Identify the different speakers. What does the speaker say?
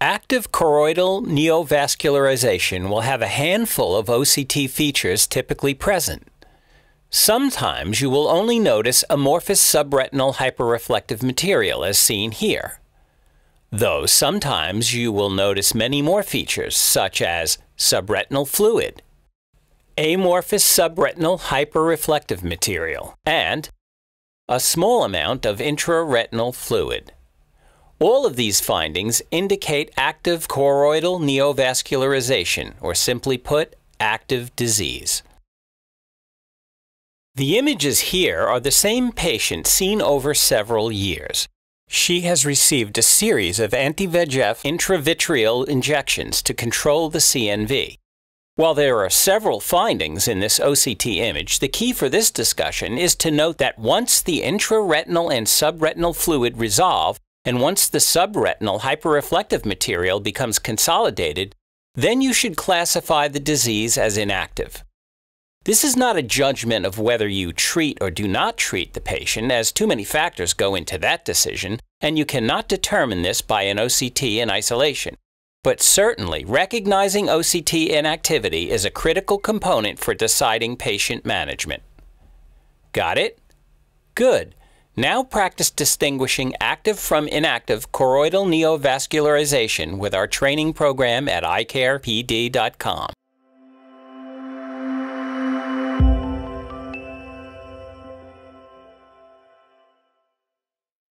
Speaker 1: Active choroidal neovascularization will have a handful of OCT features typically present. Sometimes you will only notice amorphous subretinal hyperreflective material as seen here, though sometimes you will notice many more features such as subretinal fluid, amorphous subretinal hyperreflective material, and a small amount of intraretinal fluid. All of these findings indicate active choroidal neovascularization, or simply put, active disease. The images here are the same patient seen over several years. She has received a series of anti-VEGF intravitreal injections to control the CNV. While there are several findings in this OCT image, the key for this discussion is to note that once the intraretinal and subretinal fluid resolve, and once the subretinal hyperreflective material becomes consolidated, then you should classify the disease as inactive. This is not a judgment of whether you treat or do not treat the patient, as too many factors go into that decision, and you cannot determine this by an OCT in isolation. But certainly, recognizing OCT inactivity is a critical component for deciding patient management. Got it? Good. Now practice distinguishing active from inactive choroidal neovascularization with our training program at icarepd.com.